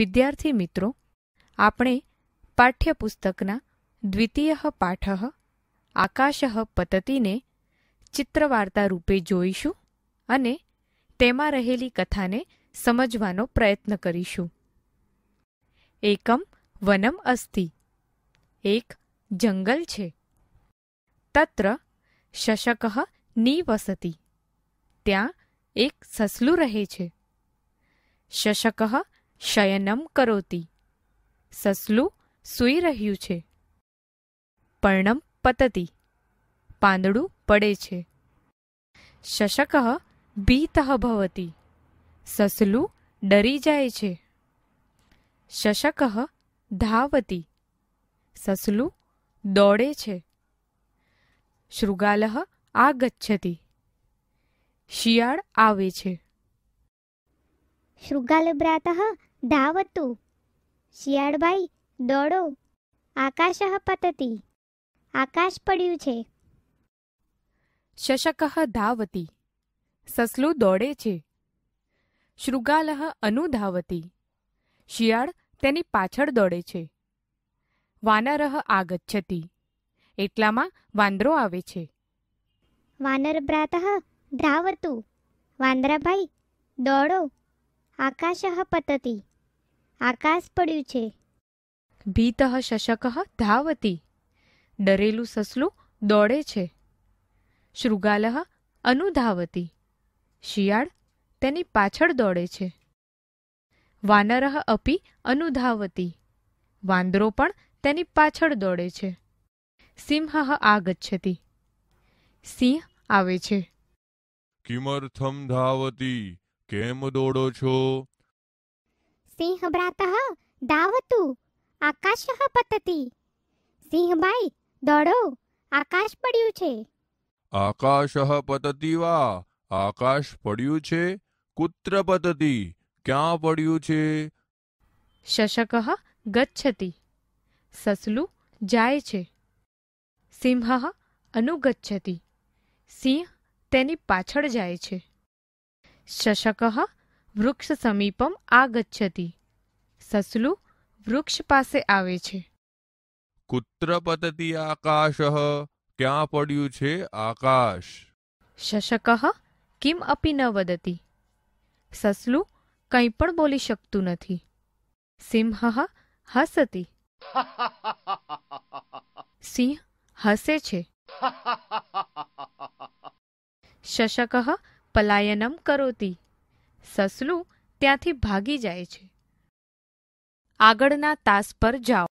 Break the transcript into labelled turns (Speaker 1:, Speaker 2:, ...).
Speaker 1: વિદ્યાર્થી મિત્રો આપણે પાઠ્યપુસ્તકના દ્વિતીય પાઠ આકાશ પતતીને ચિત્રવાર્તા રૂપે જોઈશું અને તેમાં રહેલી કથાને સમજવાનો પ્રયત્ન કરીશું એકમ વનમ અસ્થિ એક જંગલ છે તત્ર શશક નિવસતી ત્યાં એક સસલું રહે છે શશક શયનમ કરોતી સસલું સૂઈ રહ્યું છે પર્ણમ પતતી પાંદડું પડે છે શશક ભીત ભવતી સસલું ડરી જાય છે શશક ધાવતી સસલું દોડે છે શૃગાલ આગચ્છતી શિયાળ આવે છે શૃગાલ શૃગાલભ્રાત ಧಾವತ್ತು શિયાળભાઈ દોડો આકાશ પતતી આકાશ પડ્યું છે શશક ધાવતી સસલું દોડે છે શૃગાલહ અનુધાવતી શિયાળ તેની પાછળ દોડે છે વાનરહ આગચ્છતી એટલામાં વાંદરો આવે છે વાનર ભ્રાતઃ ધાવતું વાંદરાભાઈ દોડો આકાશ પતતી આકાશ પડ્યું છે ભીતઃ શશક ધાવતી ડરેલું સસલું દોડે છે શૃગાલહ અનુધાવતી શિયાળ તેની પાછળ દોડે છે વાનર અપી અનુધાવતી વાંદરો પણ તેની પાછળ દોડે છે સિંહ આગચ્છતી સિંહ આવે છે
Speaker 2: કિમર્થમ ધાવતી કેમ દોડો છો સિંહભ્રાતઃ ધાવતુ આકાશ પતતી સિંહભાઈ દોડો આકાશ પડ્યું છે આકાશ પતતી વા આકાશ પડ્યું છે કુત્ર પતતી ક્યાં પડ્યું છે
Speaker 1: શશક ગચ્છતિ સસલું જાય છે સિંહ અનુગચ્છતિ સિંહ તેની પાછળ જાય છે શશક વૃક્ષ સમીપમ આગચ્છતિ સસલું વૃક્ષ પાસે આવે છે
Speaker 2: કુત્ર પતતી આકાશ ક્યાં પડ્યું છે આકાશ
Speaker 1: શશક કિમ અપી ન વદતી સસલું કંઈ પણ બોલી શકતું નથી સિંહ હસતી સિંહ હસે છે શશક પલાયનમ કરોતી સસલું ત્યાંથી ભાગી જાય છે આગળના તાસ પર જાઓ